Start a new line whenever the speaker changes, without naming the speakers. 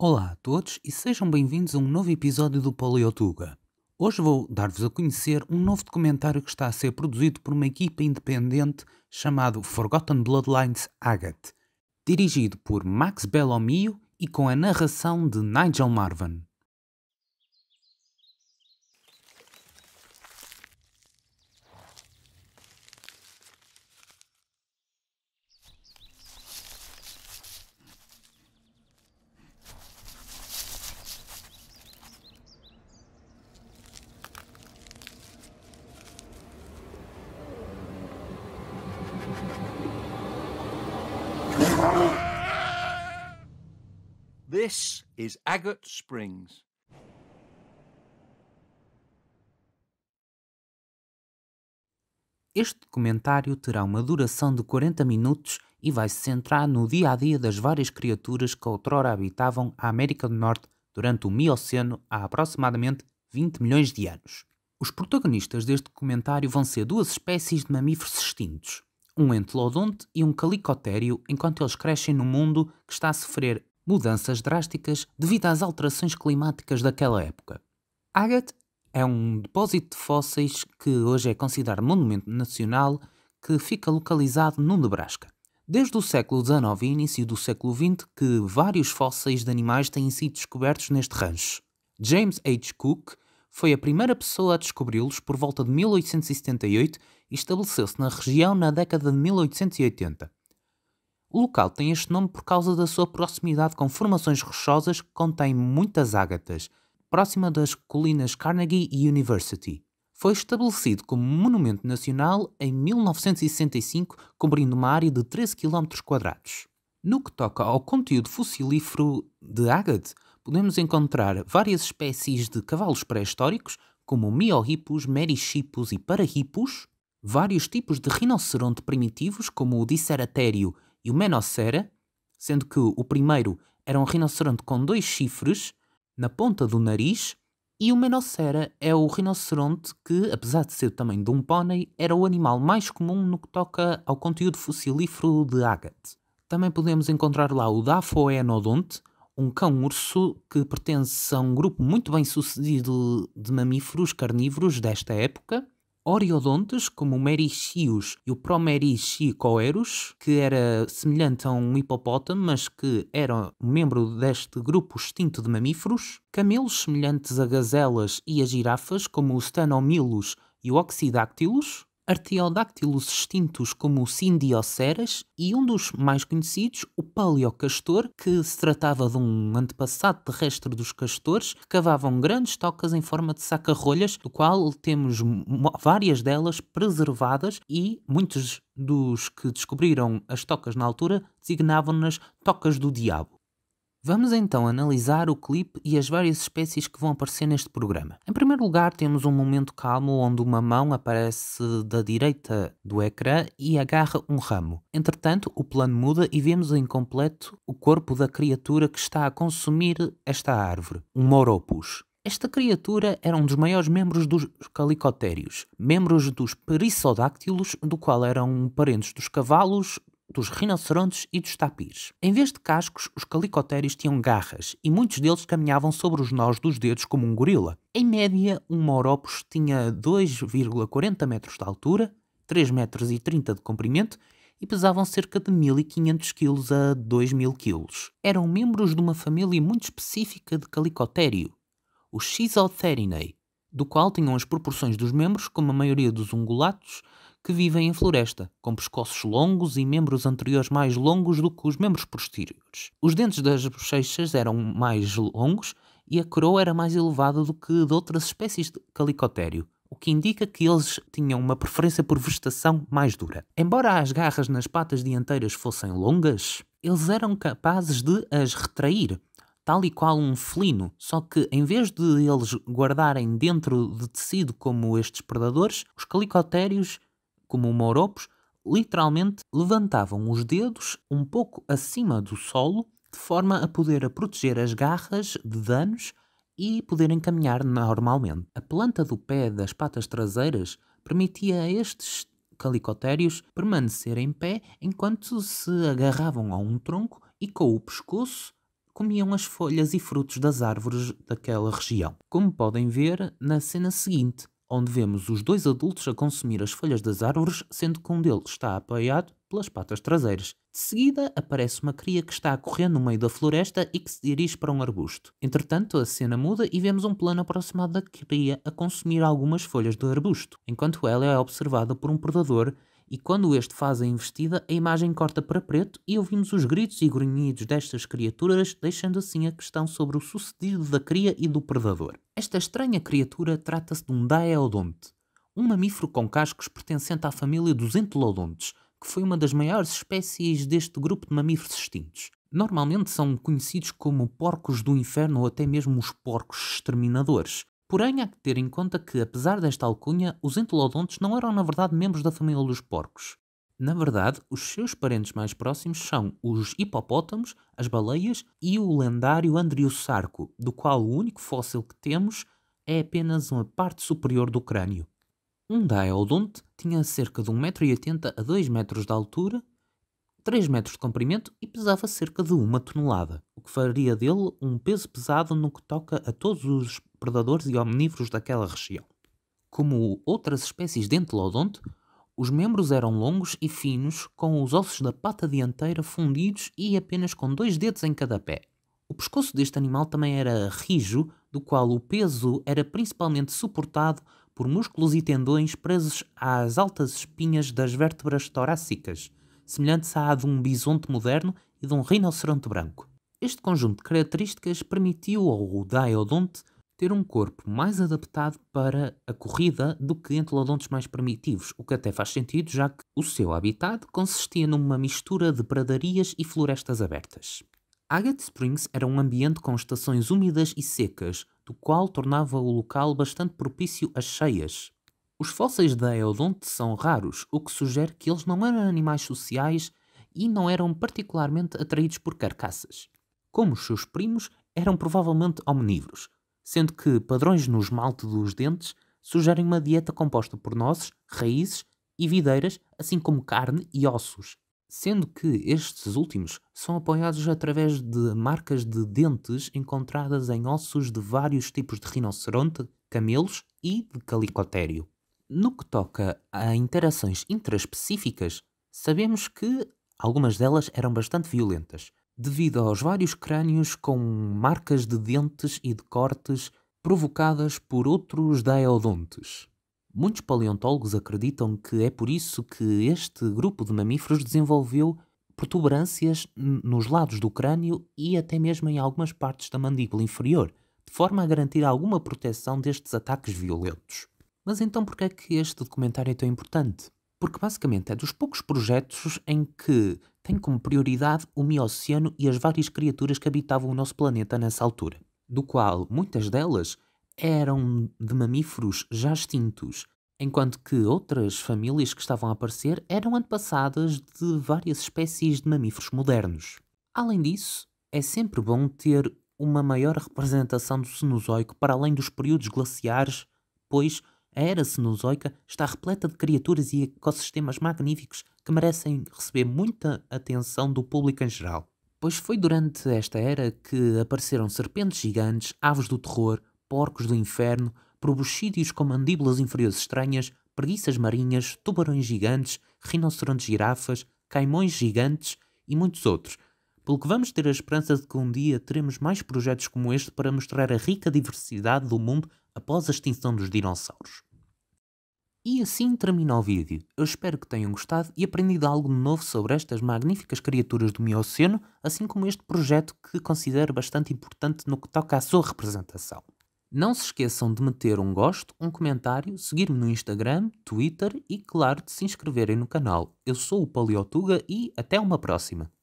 Olá a todos e sejam bem-vindos a um novo episódio do Poliotuga. Hoje vou dar-vos a conhecer um novo documentário que está a ser produzido por uma equipa independente chamado Forgotten Bloodlines Agate, dirigido por Max Bellomio e com a narração de Nigel Marvin. This is Agate Springs. Este documentário terá uma duração de 40 minutos e vai se centrar no dia a dia das várias criaturas que outrora habitavam a América do Norte durante o Mioceno há aproximadamente 20 milhões de anos. Os protagonistas deste documentário vão ser duas espécies de mamíferos extintos, um entelodonte e um calicotério, enquanto eles crescem no mundo que está a sofrer mudanças drásticas devido às alterações climáticas daquela época. Ágate é um depósito de fósseis que hoje é considerado monumento nacional que fica localizado no Nebraska. Desde o século XIX e início do século XX que vários fósseis de animais têm sido descobertos neste rancho. James H. Cook foi a primeira pessoa a descobri-los por volta de 1878 e estabeleceu-se na região na década de 1880. O local tem este nome por causa da sua proximidade com formações rochosas que contêm muitas ágatas, próxima das colinas Carnegie University. Foi estabelecido como monumento nacional em 1965, cobrindo uma área de 13 km. No que toca ao conteúdo fossilífero de ágate, podemos encontrar várias espécies de cavalos pré-históricos, como miohippos, merichippos e parahipos, vários tipos de rinoceronte primitivos, como o diceratério e o Menocera, sendo que o primeiro era um rinoceronte com dois chifres na ponta do nariz e o Menocera é o rinoceronte que, apesar de ser também de um pônei, era o animal mais comum no que toca ao conteúdo fossilífero de ágate. Também podemos encontrar lá o Daphoenodonte, um cão-urso que pertence a um grupo muito bem sucedido de mamíferos carnívoros desta época, Oriodontes, como o Merichius e o Promerichicoerus, que era semelhante a um hipopótamo, mas que era um membro deste grupo extinto de mamíferos, camelos semelhantes a gazelas e a girafas, como o Stanomilus e o Oxidactylus, Artiodáctilos extintos como o Cindioceras e um dos mais conhecidos, o Paleocastor, que se tratava de um antepassado terrestre dos castores que cavavam grandes tocas em forma de sacarrolhas, do qual temos várias delas preservadas e muitos dos que descobriram as tocas na altura designavam-nas tocas do diabo. Vamos então analisar o clipe e as várias espécies que vão aparecer neste programa. Em primeiro lugar, temos um momento calmo onde uma mão aparece da direita do ecrã e agarra um ramo. Entretanto, o plano muda e vemos em completo o corpo da criatura que está a consumir esta árvore, um moropus. Esta criatura era um dos maiores membros dos calicotérios, membros dos perissodáctilos do qual eram parentes dos cavalos, dos rinocerontes e dos tapirs. Em vez de cascos, os calicotérios tinham garras e muitos deles caminhavam sobre os nós dos dedos como um gorila. Em média, um mauropus tinha 2,40 metros de altura, 3,30 metros de comprimento e pesavam cerca de 1.500 kg a 2.000 kg. Eram membros de uma família muito específica de calicotério, os Schizotherinae, do qual tinham as proporções dos membros, como a maioria dos ungulatos, que vivem em floresta, com pescoços longos e membros anteriores mais longos do que os membros posteriores. Os dentes das bochechas eram mais longos e a coroa era mais elevada do que de outras espécies de calicotério, o que indica que eles tinham uma preferência por vegetação mais dura. Embora as garras nas patas dianteiras fossem longas, eles eram capazes de as retrair, tal e qual um felino, só que em vez de eles guardarem dentro de tecido como estes predadores, os calicotérios como moropos, literalmente levantavam os dedos um pouco acima do solo, de forma a poder proteger as garras de danos e poderem caminhar normalmente. A planta do pé das patas traseiras permitia a estes calicotérios permanecer em pé enquanto se agarravam a um tronco e com o pescoço comiam as folhas e frutos das árvores daquela região. Como podem ver na cena seguinte, onde vemos os dois adultos a consumir as folhas das árvores, sendo que um deles está apoiado pelas patas traseiras. De seguida, aparece uma cria que está a correr no meio da floresta e que se dirige para um arbusto. Entretanto, a cena muda e vemos um plano aproximado da cria a consumir algumas folhas do arbusto, enquanto ela é observada por um predador e quando este faz a investida, a imagem corta para preto e ouvimos os gritos e grunhidos destas criaturas, deixando assim a questão sobre o sucedido da cria e do predador. Esta estranha criatura trata-se de um Daeodonte, um mamífero com cascos pertencente à família dos entelodontes, que foi uma das maiores espécies deste grupo de mamíferos extintos. Normalmente são conhecidos como porcos do inferno ou até mesmo os porcos exterminadores, Porém, há que ter em conta que, apesar desta alcunha, os entelodontes não eram na verdade membros da família dos porcos. Na verdade, os seus parentes mais próximos são os hipopótamos, as baleias e o lendário andriosarco, do qual o único fóssil que temos é apenas uma parte superior do crânio. Um daeodonte tinha cerca de 1,80m a 2 metros de altura, 3 metros de comprimento e pesava cerca de 1 tonelada que faria dele um peso pesado no que toca a todos os predadores e omnívoros daquela região. Como outras espécies de entelodonte, os membros eram longos e finos, com os ossos da pata dianteira fundidos e apenas com dois dedos em cada pé. O pescoço deste animal também era rijo, do qual o peso era principalmente suportado por músculos e tendões presos às altas espinhas das vértebras torácicas, semelhantes à de um bisonte moderno e de um rinoceronte branco. Este conjunto de características permitiu ao Diodonte ter um corpo mais adaptado para a corrida do que entelodontes mais primitivos, o que até faz sentido, já que o seu habitat consistia numa mistura de pradarias e florestas abertas. Agate Springs era um ambiente com estações úmidas e secas, do qual tornava o local bastante propício às cheias. Os fósseis da Eodonte são raros, o que sugere que eles não eram animais sociais e não eram particularmente atraídos por carcaças como os seus primos, eram provavelmente omnívoros, sendo que padrões no esmalte dos dentes sugerem uma dieta composta por nozes, raízes e videiras, assim como carne e ossos, sendo que estes últimos são apoiados através de marcas de dentes encontradas em ossos de vários tipos de rinoceronte, camelos e de calicotério. No que toca a interações intraspecíficas, sabemos que algumas delas eram bastante violentas, devido aos vários crânios com marcas de dentes e de cortes provocadas por outros daeodontes. Muitos paleontólogos acreditam que é por isso que este grupo de mamíferos desenvolveu protuberâncias nos lados do crânio e até mesmo em algumas partes da mandíbula inferior, de forma a garantir alguma proteção destes ataques violentos. Mas então por que é que este documentário é tão importante? Porque basicamente é dos poucos projetos em que tem como prioridade o Mioceno e as várias criaturas que habitavam o nosso planeta nessa altura, do qual muitas delas eram de mamíferos já extintos, enquanto que outras famílias que estavam a aparecer eram antepassadas de várias espécies de mamíferos modernos. Além disso, é sempre bom ter uma maior representação do Cenozoico para além dos períodos glaciares, pois a era Cenozoica está repleta de criaturas e ecossistemas magníficos que merecem receber muita atenção do público em geral. Pois foi durante esta era que apareceram serpentes gigantes, aves do terror, porcos do inferno, proboscídeos com mandíbulas inferiores estranhas, preguiças marinhas, tubarões gigantes, rinocerontes girafas, caimões gigantes e muitos outros. Pelo que vamos ter a esperança de que um dia teremos mais projetos como este para mostrar a rica diversidade do mundo após a extinção dos dinossauros. E assim termina o vídeo. Eu espero que tenham gostado e aprendido algo novo sobre estas magníficas criaturas do Mioceno, assim como este projeto que considero bastante importante no que toca à sua representação. Não se esqueçam de meter um gosto, um comentário, seguir-me no Instagram, Twitter e, claro, de se inscreverem no canal. Eu sou o Paleotuga e até uma próxima!